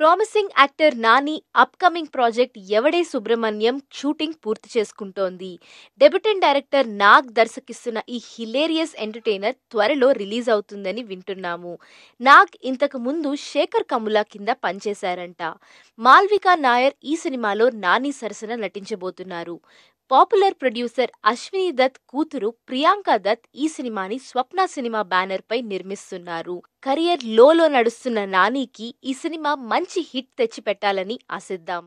promising actor Nani upcoming project Yevade Subramanyam shooting పూర్తి చేసుకుంటోంది debutante director Nag దర్శకిస్తున్న ఈ హిలేరియస్ ఎంటర్టైనర్ త్వరలో రిలీజ్ అవుతుందని వింటున్నాము నాగ్ ఇంతకు ముందు శేఖర్ కములా కింద పనిచేశారంట మాల్వికా నాయర్ ఈ సినిమాలో నాని సరసన నటించబోతున్నారు పాపులర్ ప్రొడ్యూసర్ అశ్విని దత్ కూతురు ప్రియాంక దత్ ఈ సినిమాని స్వప్న సినిమా బ్యానర్ పై నిర్మిస్తున్నారు కెరియర్ లోలో నడుస్తున్న నానికి ఈ సినిమా మంచి హిట్ తెచ్చిపెట్టాలని ఆశిద్దాం